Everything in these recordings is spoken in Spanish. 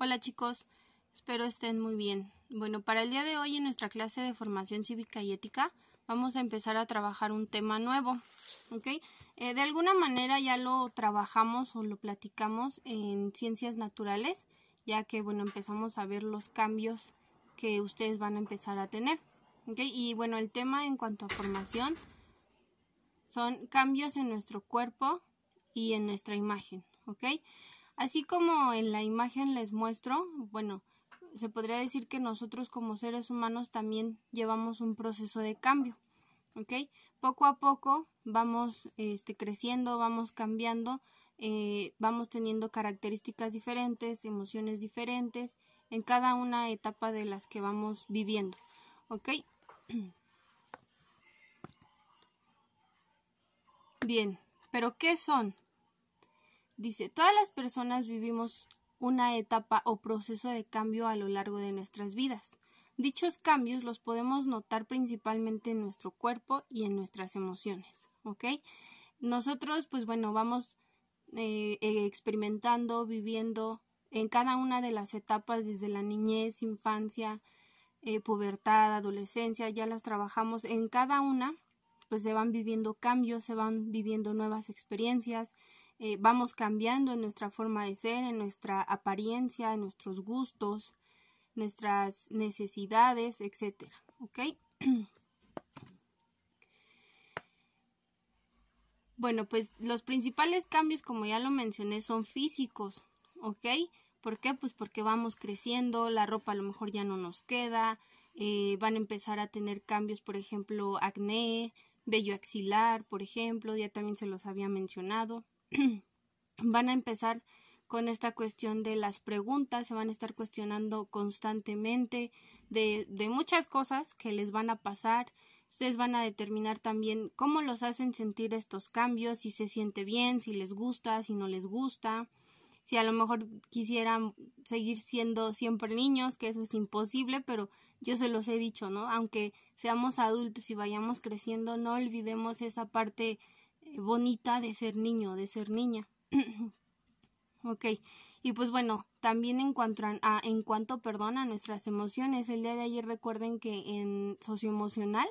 Hola chicos, espero estén muy bien. Bueno, para el día de hoy en nuestra clase de formación cívica y ética vamos a empezar a trabajar un tema nuevo, ¿ok? Eh, de alguna manera ya lo trabajamos o lo platicamos en ciencias naturales, ya que, bueno, empezamos a ver los cambios que ustedes van a empezar a tener, ¿ok? Y bueno, el tema en cuanto a formación son cambios en nuestro cuerpo y en nuestra imagen, ¿ok? Así como en la imagen les muestro, bueno, se podría decir que nosotros como seres humanos también llevamos un proceso de cambio. ¿Ok? Poco a poco vamos este, creciendo, vamos cambiando, eh, vamos teniendo características diferentes, emociones diferentes en cada una etapa de las que vamos viviendo. ¿Ok? Bien, pero ¿qué son? Dice, todas las personas vivimos una etapa o proceso de cambio a lo largo de nuestras vidas. Dichos cambios los podemos notar principalmente en nuestro cuerpo y en nuestras emociones, ¿ok? Nosotros, pues bueno, vamos eh, e, experimentando, viviendo en cada una de las etapas, desde la niñez, infancia, eh, pubertad, adolescencia, ya las trabajamos en cada una pues se van viviendo cambios, se van viviendo nuevas experiencias, eh, vamos cambiando en nuestra forma de ser, en nuestra apariencia, en nuestros gustos, nuestras necesidades, etcétera, ¿ok? Bueno, pues los principales cambios, como ya lo mencioné, son físicos, ¿ok? ¿Por qué? Pues porque vamos creciendo, la ropa a lo mejor ya no nos queda, eh, van a empezar a tener cambios, por ejemplo, acné, Bello axilar, por ejemplo, ya también se los había mencionado. van a empezar con esta cuestión de las preguntas, se van a estar cuestionando constantemente de, de muchas cosas que les van a pasar. Ustedes van a determinar también cómo los hacen sentir estos cambios, si se siente bien, si les gusta, si no les gusta si a lo mejor quisieran seguir siendo siempre niños, que eso es imposible, pero yo se los he dicho, ¿no? Aunque seamos adultos y vayamos creciendo, no olvidemos esa parte eh, bonita de ser niño, de ser niña. ok, y pues bueno, también en cuanto, a, en cuanto perdón, a nuestras emociones, el día de ayer recuerden que en socioemocional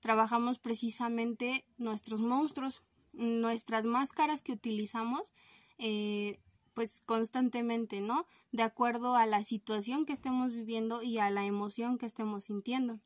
trabajamos precisamente nuestros monstruos, nuestras máscaras que utilizamos eh, pues constantemente, ¿no? De acuerdo a la situación que estemos viviendo y a la emoción que estemos sintiendo.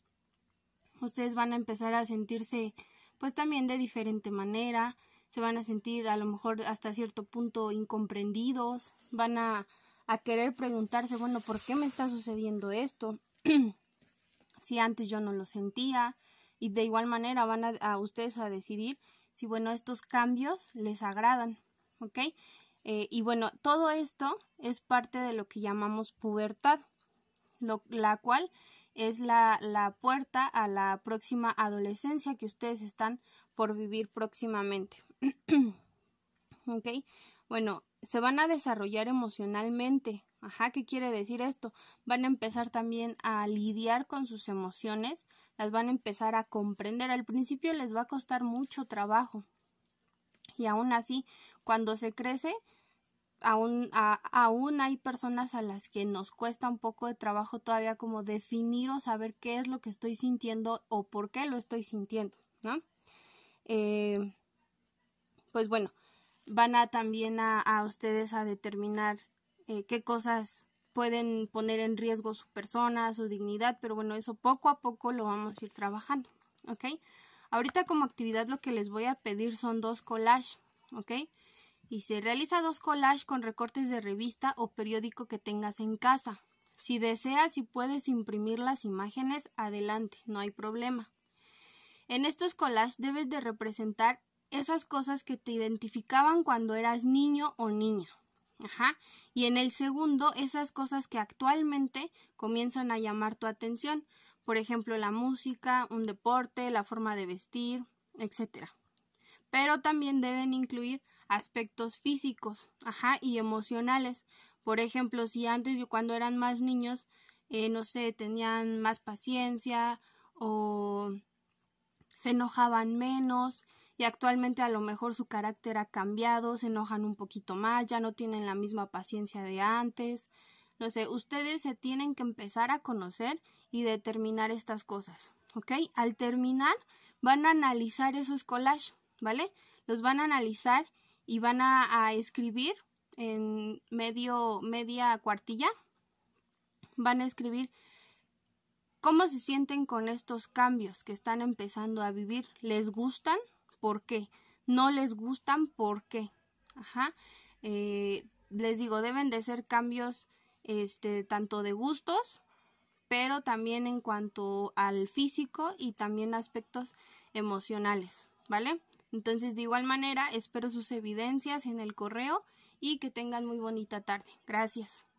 Ustedes van a empezar a sentirse pues también de diferente manera, se van a sentir a lo mejor hasta cierto punto incomprendidos, van a, a querer preguntarse, bueno, ¿por qué me está sucediendo esto? si antes yo no lo sentía, y de igual manera van a, a, ustedes a decidir si bueno estos cambios les agradan, ¿ok? Eh, y bueno, todo esto es parte de lo que llamamos pubertad, lo, la cual es la, la puerta a la próxima adolescencia que ustedes están por vivir próximamente. bueno, se van a desarrollar emocionalmente. Ajá, ¿qué quiere decir esto? Van a empezar también a lidiar con sus emociones, las van a empezar a comprender. Al principio les va a costar mucho trabajo, y aún así, cuando se crece, aún, aún hay personas a las que nos cuesta un poco de trabajo todavía como definir o saber qué es lo que estoy sintiendo o por qué lo estoy sintiendo, ¿no? Eh, pues bueno, van a también a, a ustedes a determinar eh, qué cosas pueden poner en riesgo su persona, su dignidad, pero bueno, eso poco a poco lo vamos a ir trabajando, ¿ok? Ahorita como actividad lo que les voy a pedir son dos collages, ¿ok? Y se realiza dos collages con recortes de revista o periódico que tengas en casa. Si deseas y puedes imprimir las imágenes, adelante, no hay problema. En estos collages debes de representar esas cosas que te identificaban cuando eras niño o niña. Ajá. Y en el segundo, esas cosas que actualmente comienzan a llamar tu atención por ejemplo, la música, un deporte, la forma de vestir, etc. Pero también deben incluir aspectos físicos y emocionales. Por ejemplo, si antes yo cuando eran más niños, eh, no sé, tenían más paciencia o se enojaban menos y actualmente a lo mejor su carácter ha cambiado, se enojan un poquito más, ya no tienen la misma paciencia de antes, no sé, ustedes se tienen que empezar a conocer y determinar estas cosas, ¿ok? Al terminar, van a analizar esos collages, ¿vale? Los van a analizar y van a, escribir en medio, media cuartilla. Van a escribir cómo se sienten con estos cambios que están empezando a vivir. ¿Les gustan? ¿Por qué? ¿No les gustan? ¿Por qué? Ajá. Eh, les digo, deben de ser cambios este, tanto de gustos, pero también en cuanto al físico y también aspectos emocionales, ¿vale? Entonces, de igual manera, espero sus evidencias en el correo y que tengan muy bonita tarde. Gracias.